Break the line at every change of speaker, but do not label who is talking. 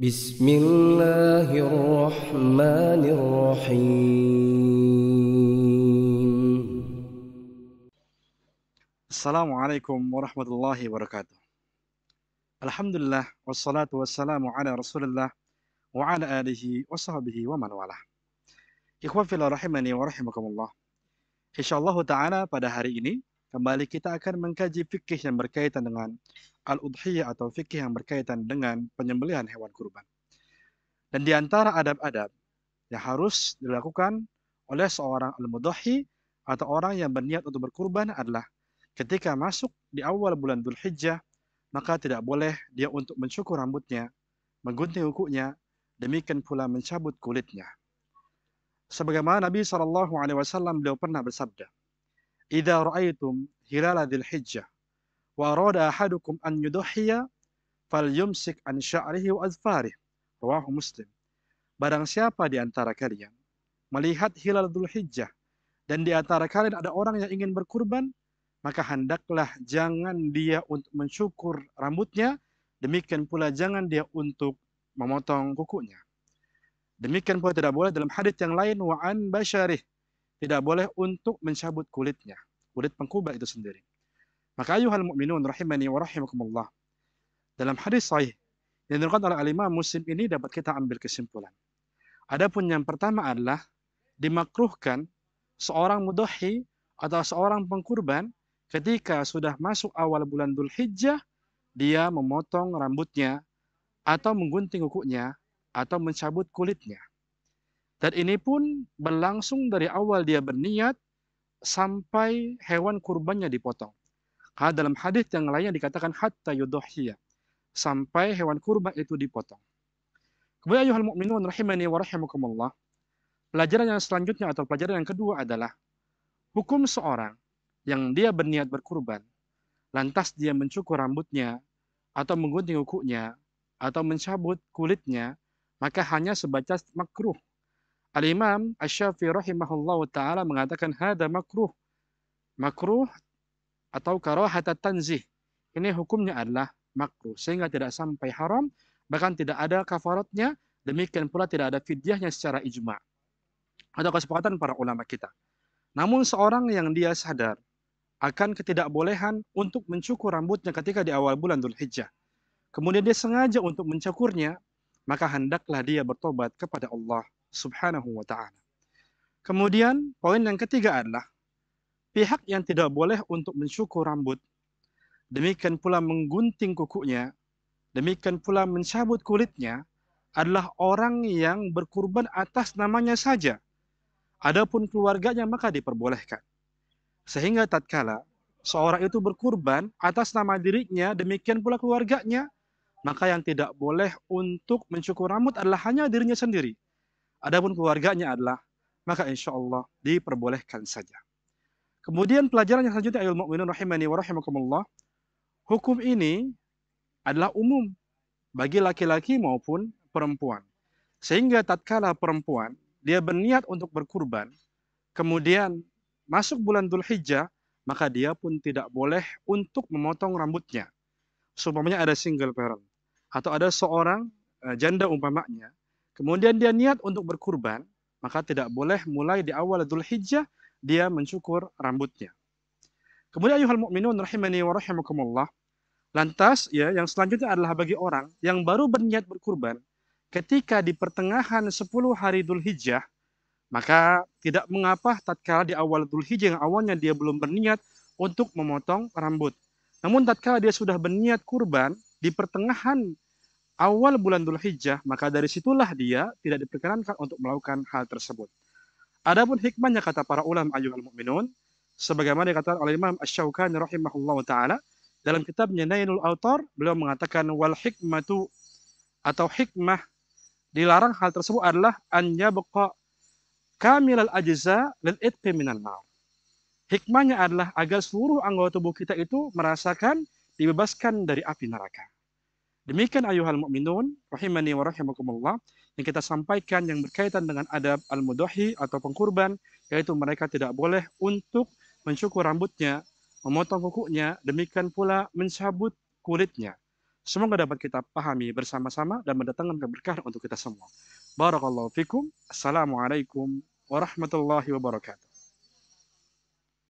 Bismillahirrahmanirrahim. Assalamualaikum warahmatullahi wabarakatuh. Alhamdulillah wassalatu wassalamu ala Rasulillah wa ala alihi wa sahbihi wa man walah. Ikhwan fillah rahimani wa rahimakumullah. Insyaallah taala pada hari ini kembali kita akan mengkaji fikih yang berkaitan dengan al-udhiyah atau fikih yang berkaitan dengan penyembelihan hewan kurban. Dan di antara adab-adab yang harus dilakukan oleh seorang al mudhi atau orang yang berniat untuk berkurban adalah ketika masuk di awal bulan Dhul Hijjah, maka tidak boleh dia untuk mencukur rambutnya, menggunting kukunya demikian pula mencabut kulitnya. Sebagaimana Nabi Shallallahu Alaihi Wasallam beliau pernah bersabda, "Idza ra'aitum hilala dzil hijjah wa ahadukum an yudhiya yumsik an sya'rihi wa azfarih ruahu muslim barang siapa di antara kalian melihat hilal Dzulhijjah dan di antara kalian ada orang yang ingin berkurban maka hendaklah jangan dia untuk mensyukur rambutnya demikian pula jangan dia untuk memotong kukunya demikian pula tidak boleh dalam hadis yang lain wa basyarih tidak boleh untuk mencabut kulitnya kulit pengkuba itu sendiri maka ayuhal mu'minun rahimani wa rahimakumullah. Dalam hadis sahih yang dilakukan oleh alimah musim Muslim ini dapat kita ambil kesimpulan. Adapun yang pertama adalah dimakruhkan seorang mudahi atau seorang pengkurban ketika sudah masuk awal bulan Dhul Hijjah, dia memotong rambutnya atau menggunting kukunya atau mencabut kulitnya. Dan ini pun berlangsung dari awal dia berniat sampai hewan kurbannya dipotong dalam hadis yang lain yang dikatakan hatta yudhiyah sampai hewan kurban itu dipotong. Kemudian ayuhal mu'minun rahimani wa rahimakumullah. Pelajaran yang selanjutnya atau pelajaran yang kedua adalah hukum seorang yang dia berniat berkurban lantas dia mencukur rambutnya atau menggunting kukunya atau mencabut kulitnya maka hanya sebatas makruh. Al-Imam Asy-Syafi'i rahimahullahu taala mengatakan hada makruh. Makruh atau karahata tanzih. Ini hukumnya adalah makruh sehingga tidak sampai haram, bahkan tidak ada kafaratnya, demikian pula tidak ada fidyahnya secara ijma. Ada kesepakatan para ulama kita. Namun seorang yang dia sadar akan ketidakbolehan untuk mencukur rambutnya ketika di awal bulan Dhul Hijjah. Kemudian dia sengaja untuk mencukurnya, maka hendaklah dia bertobat kepada Allah Subhanahu wa taala. Kemudian poin yang ketiga adalah pihak yang tidak boleh untuk mencukur rambut, demikian pula menggunting kukunya, demikian pula mencabut kulitnya, adalah orang yang berkurban atas namanya saja. Adapun keluarganya maka diperbolehkan. Sehingga tatkala seorang itu berkurban atas nama dirinya, demikian pula keluarganya, maka yang tidak boleh untuk mencukur rambut adalah hanya dirinya sendiri. Adapun keluarganya adalah maka insya Allah diperbolehkan saja. Kemudian pelajaran yang selanjutnya ayat mukminun rahimani wa Hukum ini adalah umum bagi laki-laki maupun perempuan. Sehingga tatkala perempuan dia berniat untuk berkurban, kemudian masuk bulan dhuhr Hijjah, maka dia pun tidak boleh untuk memotong rambutnya. Seumpamanya ada single parent atau ada seorang eh, janda umpamanya, kemudian dia niat untuk berkurban, maka tidak boleh mulai di awal dhuhr Hijjah dia mencukur rambutnya. Kemudian ayuhal mu'minun rahimani wa rahimakumullah. Lantas ya yang selanjutnya adalah bagi orang yang baru berniat berkurban ketika di pertengahan 10 hari Dhul Hijjah, maka tidak mengapa tatkala di awal Dhul Hijjah yang awalnya dia belum berniat untuk memotong rambut. Namun tatkala dia sudah berniat kurban di pertengahan awal bulan Dhul Hijjah, maka dari situlah dia tidak diperkenankan untuk melakukan hal tersebut. Adapun hikmahnya kata para ulama ayyuhal mu'minun sebagaimana dikatakan oleh Imam Asy-Syaukani rahimahullahu taala dalam kitabnya Nainul Autor beliau mengatakan wal hikmatu atau hikmah dilarang hal tersebut adalah an yabqa kamilal ajza lil itqi minan nar. Hikmahnya adalah agar seluruh anggota tubuh kita itu merasakan dibebaskan dari api neraka. Demikian ayuhal mu'minun rahimani wa rahimakumullah yang kita sampaikan yang berkaitan dengan adab al-mudohi atau pengkurban, yaitu mereka tidak boleh untuk mencukur rambutnya, memotong kukunya, demikian pula mencabut kulitnya. Semoga dapat kita pahami bersama-sama dan mendatangkan keberkahan untuk kita semua. Barakallahu fikum. Assalamualaikum warahmatullahi wabarakatuh.